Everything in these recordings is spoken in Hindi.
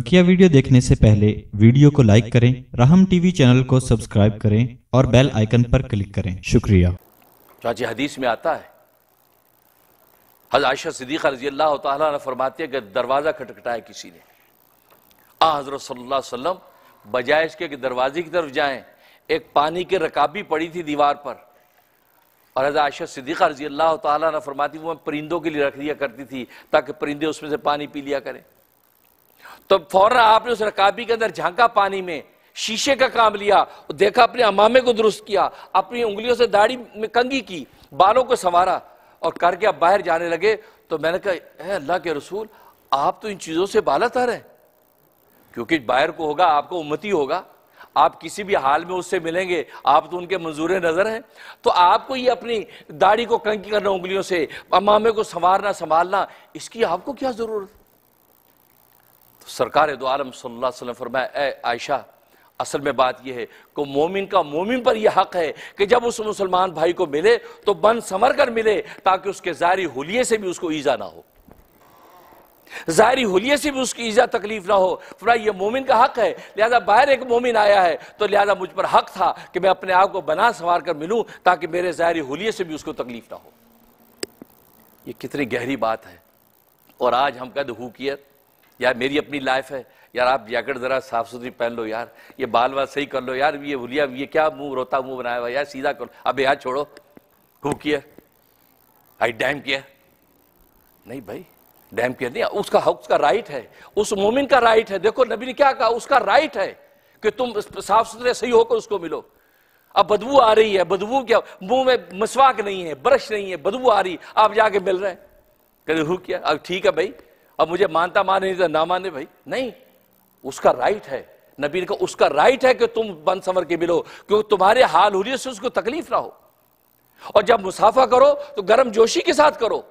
बकिया वीडियो देखने से पहले वीडियो को लाइक करें रहम टीवी चैनल को सब्सक्राइब करें और बेल आइकन पर क्लिक करें शुक्रिया चाची तो हदीस में आता है हज आयशा सिद्दीक़ा रजी अल्लाह तला फरमाती है कि दरवाज़ा खटखटाया किसी ने आ हजरत सल्लल्लाहु अलैहि वसल्लम बजाय इसके कि दरवाजे की तरफ जाएं एक पानी की रकाबी पड़ी थी दीवार पर और हजरत आयशा सिद्दीक़ा रजी अल्लाह तला फरमाती वो मैं परिंदों के लिए रख दिया करती थी ताकि परिंदे उसमें से पानी पी लिया करें तो फौरन आपने उस रकाबी के अंदर झांका पानी में शीशे का काम लिया और देखा अपने अमामे को दुरुस्त किया अपनी उंगलियों से दाढ़ी में कंगी की बालों को संवारा और करके आप बाहर जाने लगे तो मैंने कहा अल्लाह के रसूल आप तो इन चीज़ों से बाला तर हैं क्योंकि बाहर को होगा आपको उम्मती होगा आप किसी भी हाल में उससे मिलेंगे आप तो उनके मंजूर नज़र हैं तो आपको ये अपनी दाढ़ी को कंकी करना उंगलियों से अमामे को संवारना संभालना इसकी आपको क्या ज़रूरत तो सरकार दो आलम सल्ला वसम आयशा असल में बात यह है कि मोमिन का मोमिन पर यह हक है कि जब उस मुसलमान भाई को मिले तो बन समर कर मिले ताकि उसके जारी होलिये से भी उसको ईज़ा ना हो ज़ाहरी होलिये से भी उसकी ईज़ा तकलीफ ना हो फरा यह मोमिन का हक है लिहाजा बाहर एक मोमिन आया है तो लिहाजा मुझ पर हक था कि मैं अपने आप को बना संवार कर मिलूं ताकि मेरे जहरी हुलिये से भी उसको तकलीफ ना हो यह कितनी गहरी बात है और आज हम कहते हुकियत यार मेरी अपनी लाइफ है यार आप जैकेट ज़रा साफ़ सुथरी पहन लो यार ये बाल बाल सही कर लो यार ये भूलिया ये क्या मुंह रोता मुंह बनाया हुआ यार सीधा करो अब यार छोड़ो हु किया आई डैम किया नहीं भाई डैम किया नहीं उसका हक उसका राइट है उस मोमिन का राइट है देखो नबी ने क्या कहा उसका राइट है कि तुम साफ सुथरे सही होकर उसको मिलो अब बदबू आ रही है बदबू क्या मुंह में मसवाक नहीं है ब्रश नहीं है बदबू आ रही आप जाके मिल रहे हैं कहते हु किया अब ठीक है भाई अब मुझे मानता माने तो ना माने भाई नहीं उसका राइट है नबी ने कहा उसका राइट है कि तुम बन संवर के मिलो क्योंकि तुम्हारे हाल हुलियत से उसको तकलीफ ना हो और जब मुसाफा करो तो गर्म जोशी के साथ करो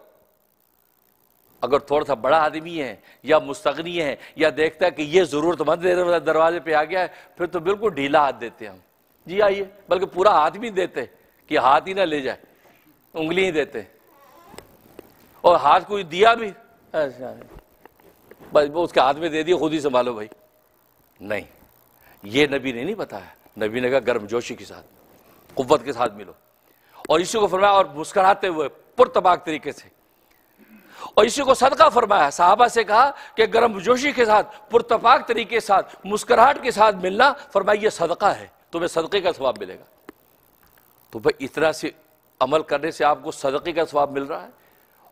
अगर थोड़ा सा बड़ा आदमी है या मुस्तगनी है या देखता है कि ये ज़रूरतमंद तो दरवाजे पे आ गया है फिर तो बिल्कुल ढीला हाथ देते हम जी आइए बल्कि पूरा हाथ भी देते कि हाथ ही ना ले जाए उंगली ही देते और हाथ कोई दिया भी अच्छा बस वो उसके हाथ में दे दिए खुद ही संभालो भाई नहीं ये नबी ने नहीं बताया नबी ने कहा गर्मजोशी के साथ कुत के साथ मिलो और इसी को फरमाया और मुस्कराते हुए पुरतबाक तरीके से और इसी को सदका फरमाया साहबा से कहा कि गर्मजोशी के साथ पुरतपाक तरीके साथ मुस्कुराहट के साथ मिलना फरमाया सदका है तुम्हें सदक़े का स्वाब मिलेगा तो भाई इतना से अमल करने से आपको सदक़े का स्वाब मिल रहा है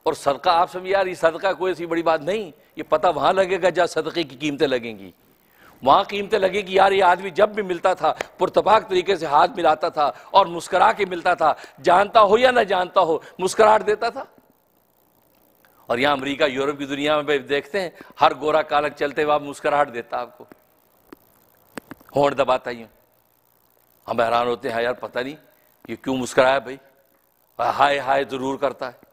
और सदका आप समझिए यार ये सदका कोई ऐसी बड़ी बात नहीं ये पता वहां लगेगा जहाँ सदक़े की कीमतें लगेंगी वहां कीमतें लगेगी यार ये आदमी जब भी मिलता था पुरतफाक तरीके से हाथ मिलाता था और मुस्कुरा के मिलता था जानता हो या ना जानता हो मुस्कुराहट देता था और यहां अमरीका यूरोप की दुनिया में देखते हैं हर गोरा कालक चलते हुए आप मुस्कराहट देता आपको होंड दबाता ही हम हैरान होते हैं हाँ यार पता नहीं ये क्यों मुस्कुराया भाई हाय हाय ज़रूर करता है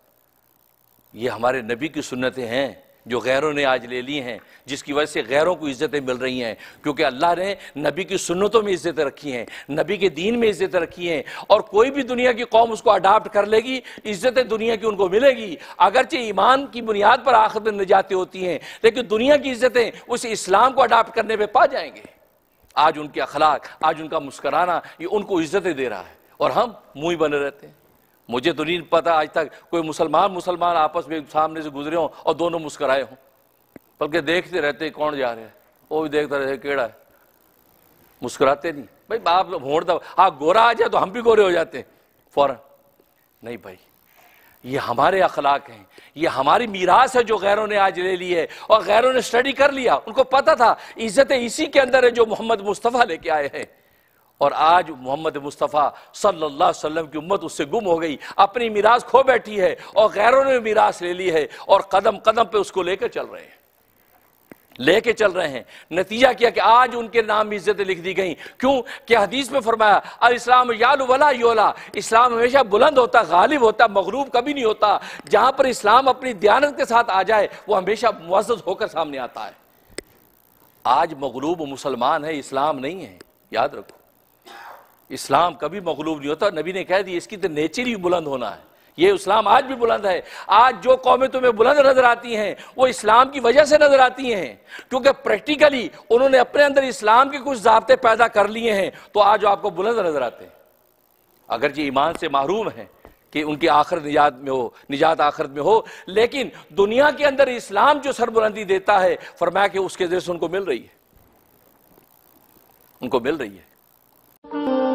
ये हमारे नबी की सुन्नतें हैं जो गैरों ने आज ले ली हैं जिसकी वजह से गैरों को इज्जतें मिल रही हैं क्योंकि अल्लाह ने नबी की सुन्नतों में इज्जतें रखी हैं नबी के दीन में इज्जतें रखी हैं और कोई भी दुनिया की कौम उसको अडाप्ट कर लेगी इज्जतें दुनिया की उनको मिलेगी अगरचे ईमान की बुनियाद पर आखिर में निजातें होती हैं लेकिन दुनिया की इज्जतें उस इस्लाम को अडाप्ट करने पर पा जाएंगे आज उनके अखलाक आज उनका मुस्कराना ये उनको इज्जतें दे रहा है और हम मुँह बने रहते हैं मुझे तो नहीं पता आज तक कोई मुसलमान मुसलमान आपस में सामने से गुजरे हों और दोनों मुस्कराए हों बल्कि देखते रहते कौन जा रहे हैं वो भी देखते रहते केड़ा है मुस्कुराते नहीं भाई आप होड़ दब आप हाँ, गोरा आ जाए तो हम भी गोरे हो जाते हैं फ़ौरन नहीं भाई ये हमारे अखलाक हैं ये हमारी मीरास है जो गैरों ने आज ले ली है और गैरों ने स्टडी कर लिया उनको पता था इज्जत इसी के अंदर है जो मोहम्मद मुस्तफ़ा लेके आए हैं और आज मोहम्मद मुस्तफ़ा सल्लल्लाहु अलैहि वसल्लम की उम्मत उससे गुम हो गई अपनी मीरास खो बैठी है और गैरों ने मिराज ले ली है और कदम कदम पे उसको लेकर चल रहे हैं लेके चल रहे हैं नतीजा किया कि आज उनके नाम इज्जतें लिख दी गई क्यों कि हदीस में फरमाया अल इस्लाम वला योला इस्लाम हमेशा बुलंद होता गालिब होता मगरूब कभी नहीं होता जहां पर इस्लाम अपनी दयानत के साथ आ जाए वो हमेशा मुआजत होकर सामने आता है आज मगरूब मुसलमान है इस्लाम नहीं है याद रखो इस्लाम कभी मकलूब नहीं होता नबी ने कह दिया इसकी तो नेचर ही बुलंद होना है ये इस्लाम आज भी बुलंद है आज जो कौमें तुम्हें बुलंद नजर आती हैं वो इस्लाम की वजह से नजर आती हैं क्योंकि प्रैक्टिकली उन्होंने अपने अंदर इस्लाम के कुछ जबते पैदा कर लिए हैं तो आज आपको बुलंद नजर आते हैं अगर ये ईमान से महरूम है कि उनकी आखिर निजात में हो निजात आखिरत में हो लेकिन दुनिया के अंदर इस्लाम जो सरबुलंदी देता है फरमाया कि उसके जरिए उनको मिल रही है उनको मिल रही है